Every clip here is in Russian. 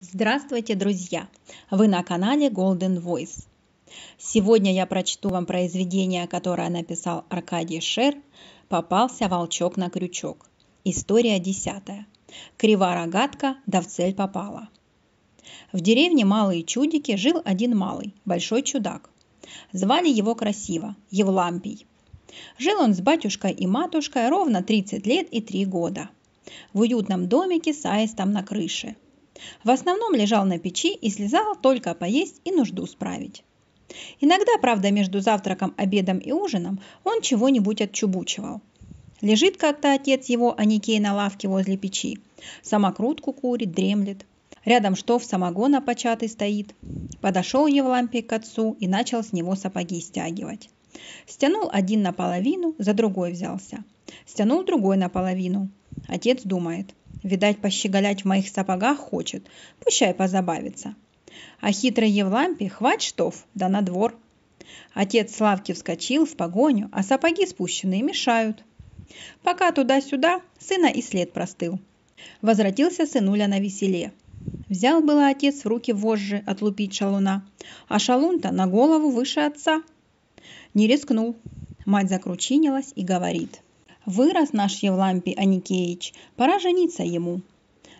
Здравствуйте, друзья! Вы на канале Golden Voice. Сегодня я прочту вам произведение, которое написал Аркадий Шер «Попался волчок на крючок». История десятая. Криворогатка да в цель попала. В деревне Малые Чудики жил один малый, большой чудак. Звали его красиво – Евлампий. Жил он с батюшкой и матушкой ровно 30 лет и 3 года. В уютном домике с аистом на крыше – в основном лежал на печи и слезал только поесть и нужду справить. Иногда, правда, между завтраком, обедом и ужином он чего-нибудь отчубучивал. Лежит как-то отец его, Аникей, на лавке возле печи. Самокрутку курит, дремлет. Рядом штоф самогона початый стоит. Подошел Евлампий к отцу и начал с него сапоги стягивать. Стянул один наполовину, за другой взялся. Стянул другой наполовину. Отец думает. Видать, пощеголять в моих сапогах хочет, пущай позабавится. А хитрый Евлампий хвать штов, да на двор. Отец Славки вскочил в погоню, а сапоги спущенные мешают. Пока туда-сюда, сына и след простыл. Возвратился сынуля на веселе. Взял было отец в руки вожжи отлупить шалуна, а шалун-то на голову выше отца. Не рискнул. Мать закручинилась и говорит – Вырос наш Евлампий Аникеич, пора жениться ему».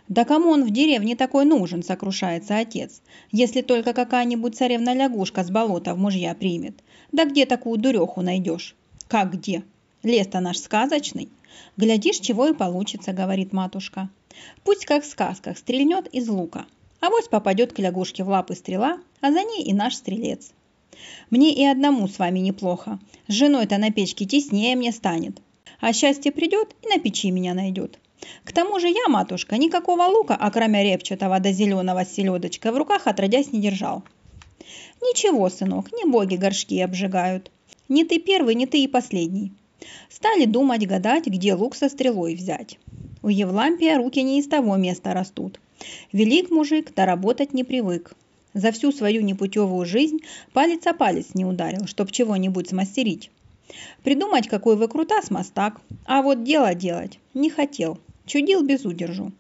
«Да кому он в деревне такой нужен?» – сокрушается отец. «Если только какая-нибудь царевна-лягушка с болота в мужья примет. Да где такую дуреху найдешь?» «Как где? Лес-то наш сказочный». «Глядишь, чего и получится», – говорит матушка. «Пусть как в сказках стрельнет из лука. а Авось попадет к лягушке в лапы стрела, а за ней и наш стрелец». «Мне и одному с вами неплохо. С женой-то на печке теснее мне станет а счастье придет и на печи меня найдет. К тому же я, матушка, никакого лука, окромя репчатого до зеленого селедочка, в руках отродясь не держал. Ничего, сынок, не боги горшки обжигают. Не ты первый, не ты и последний. Стали думать, гадать, где лук со стрелой взять. У Евлампия руки не из того места растут. Велик мужик, да работать не привык. За всю свою непутевую жизнь палец о палец не ударил, чтоб чего-нибудь смастерить. Придумать, какой вы крутас мастак. А вот дело делать не хотел. Чудил без удержу.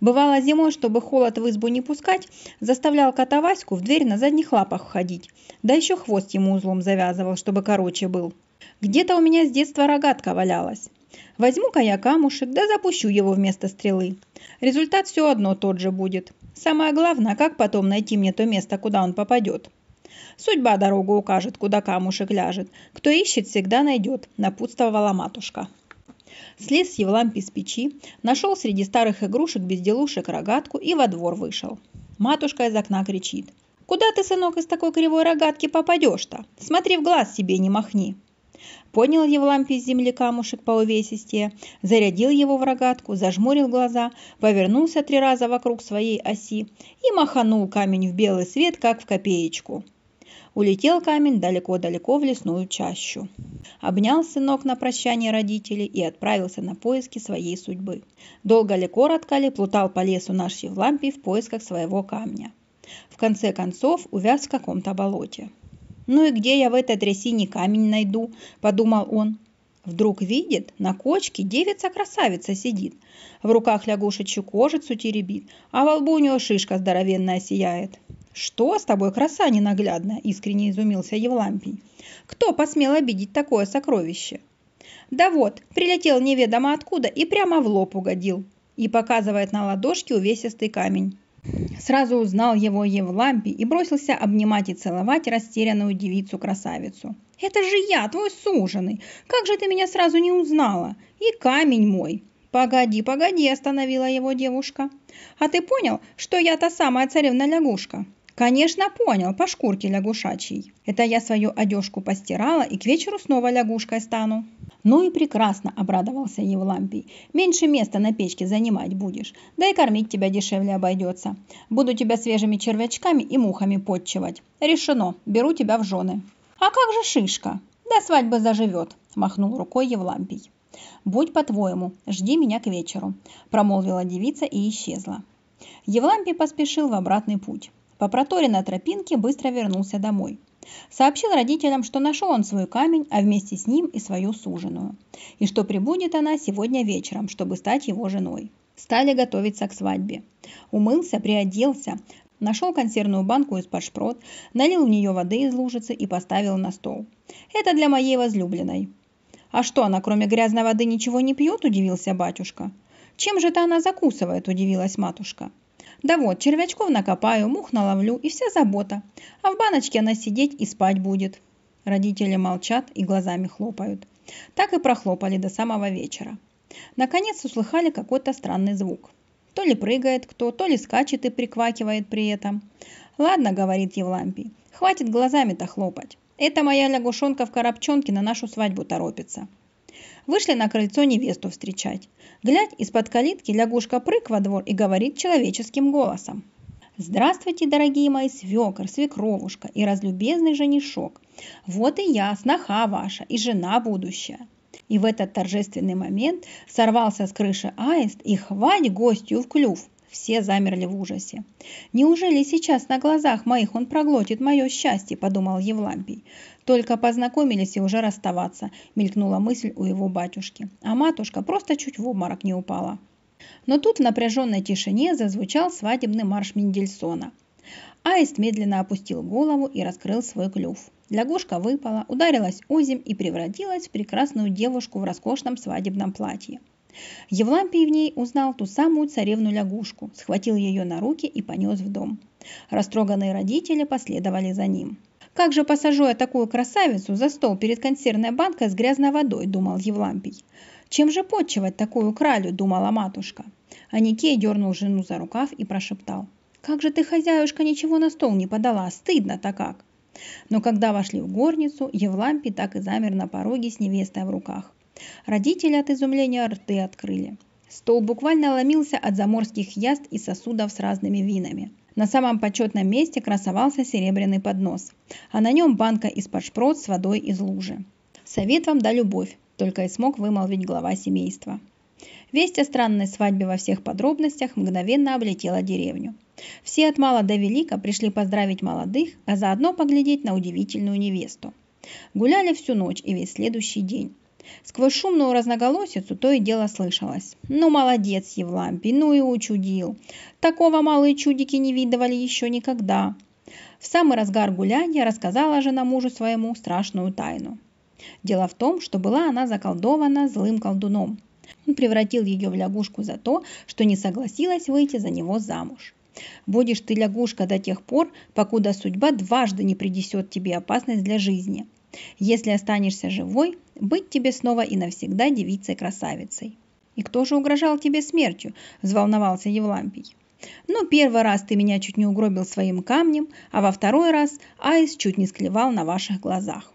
Бывало зимой, чтобы холод в избу не пускать, заставлял кота Ваську в дверь на задних лапах ходить. Да еще хвост ему узлом завязывал, чтобы короче был. Где-то у меня с детства рогатка валялась. Возьму-ка я камушек, да запущу его вместо стрелы. Результат все одно тот же будет. Самое главное, а как потом найти мне то место, куда он попадет. «Судьба дорогу укажет, куда камушек ляжет. Кто ищет, всегда найдет», – напутствовала матушка. Слез Евлампий с печи, нашел среди старых игрушек безделушек рогатку и во двор вышел. Матушка из окна кричит. «Куда ты, сынок, из такой кривой рогатки попадешь-то? Смотри в глаз себе, не махни!» Поднял Евлампий из земли камушек по увесистее, зарядил его в рогатку, зажмурил глаза, повернулся три раза вокруг своей оси и маханул камень в белый свет, как в копеечку. Улетел камень далеко-далеко в лесную чащу. Обнял сынок на прощание родителей и отправился на поиски своей судьбы. Долго ли коротко ли плутал по лесу наш Евлампий в поисках своего камня. В конце концов увяз в каком-то болоте. «Ну и где я в этой трясине камень найду?» – подумал он. Вдруг видит, на кочке девица-красавица сидит, в руках лягушечью кожицу теребит, а во лбу у нее шишка здоровенная сияет. «Что с тобой, краса ненаглядная?» – искренне изумился Евлампий. «Кто посмел обидеть такое сокровище?» «Да вот, прилетел неведомо откуда и прямо в лоб угодил», – и показывает на ладошке увесистый камень. Сразу узнал его Евлампий и бросился обнимать и целовать растерянную девицу-красавицу. «Это же я, твой суженый! Как же ты меня сразу не узнала? И камень мой!» «Погоди, погоди!» – остановила его девушка. «А ты понял, что я та самая царевна-лягушка?» «Конечно, понял, по шкурке лягушачьей. Это я свою одежку постирала и к вечеру снова лягушкой стану». «Ну и прекрасно!» – обрадовался Евлампий. «Меньше места на печке занимать будешь, да и кормить тебя дешевле обойдется. Буду тебя свежими червячками и мухами подчивать. Решено, беру тебя в жены». «А как же Шишка? До свадьбы заживет!» – махнул рукой Евлампий. «Будь по-твоему, жди меня к вечеру», – промолвила девица и исчезла. Евлампий поспешил в обратный путь. По проторенной тропинке быстро вернулся домой. Сообщил родителям, что нашел он свой камень, а вместе с ним и свою суженую, и что прибудет она сегодня вечером, чтобы стать его женой. Стали готовиться к свадьбе. Умылся, приоделся, Нашел консервную банку из-под шпрот, налил в нее воды из лужицы и поставил на стол. «Это для моей возлюбленной». «А что, она кроме грязной воды ничего не пьет?» – удивился батюшка. «Чем же-то она закусывает?» – удивилась матушка. Да вот, червячков накопаю, мух наловлю и вся забота. А в баночке она сидеть и спать будет. Родители молчат и глазами хлопают. Так и прохлопали до самого вечера. Наконец услыхали какой-то странный звук. То ли прыгает кто, то ли скачет и приквакивает при этом. «Ладно», — говорит Евлампий, — «хватит глазами-то хлопать. Это моя лягушонка в коробчонке на нашу свадьбу торопится» вышли на крыльцо невесту встречать. Глядь, из-под калитки лягушка прыг во двор и говорит человеческим голосом. «Здравствуйте, дорогие мои свекр, свекровушка и разлюбезный женишок. Вот и я, сноха ваша и жена будущая». И в этот торжественный момент сорвался с крыши аист и хвать гостью в клюв – все замерли в ужасе. «Неужели сейчас на глазах моих он проглотит мое счастье?» – подумал Евлампий. «Только познакомились и уже расставаться», – мелькнула мысль у его батюшки. А матушка просто чуть в обморок не упала. Но тут в напряженной тишине зазвучал свадебный марш Мендельсона. Аист медленно опустил голову и раскрыл свой клюв. Лягушка выпала, ударилась озимь и превратилась в прекрасную девушку в роскошном свадебном платье. Евлампий в ней узнал ту самую царевну-лягушку, схватил ее на руки и понес в дом. Растроганные родители последовали за ним. «Как же посажу я такую красавицу за стол перед консервной банкой с грязной водой?» – думал Евлампий. «Чем же подчивать такую кралю?» – думала матушка. А Никей дернул жену за рукав и прошептал. «Как же ты, хозяюшка, ничего на стол не подала? Стыдно-то как!» Но когда вошли в горницу, Евлампий так и замер на пороге с невестой в руках. Родители от изумления рты открыли. Стол буквально ломился от заморских яст и сосудов с разными винами. На самом почетном месте красовался серебряный поднос, а на нем банка из-под шпрот с водой из лужи. «Совет вам да любовь», – только и смог вымолвить глава семейства. Весть о странной свадьбе во всех подробностях мгновенно облетела деревню. Все от мала до велика пришли поздравить молодых, а заодно поглядеть на удивительную невесту. Гуляли всю ночь и весь следующий день. Сквозь шумную разноголосицу то и дело слышалось. «Ну, молодец, Евлампий, ну и учудил! Такого малые чудики не видывали еще никогда!» В самый разгар гуляния рассказала жена мужу своему страшную тайну. Дело в том, что была она заколдована злым колдуном. Он превратил ее в лягушку за то, что не согласилась выйти за него замуж. Будешь ты лягушка до тех пор, покуда судьба дважды не принесет тебе опасность для жизни. Если останешься живой, быть тебе снова и навсегда девицей-красавицей. И кто же угрожал тебе смертью? Взволновался Евлампий. Но ну, первый раз ты меня чуть не угробил своим камнем, а во второй раз Аис чуть не склевал на ваших глазах.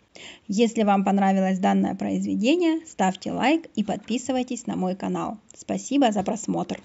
Если вам понравилось данное произведение, ставьте лайк и подписывайтесь на мой канал. Спасибо за просмотр!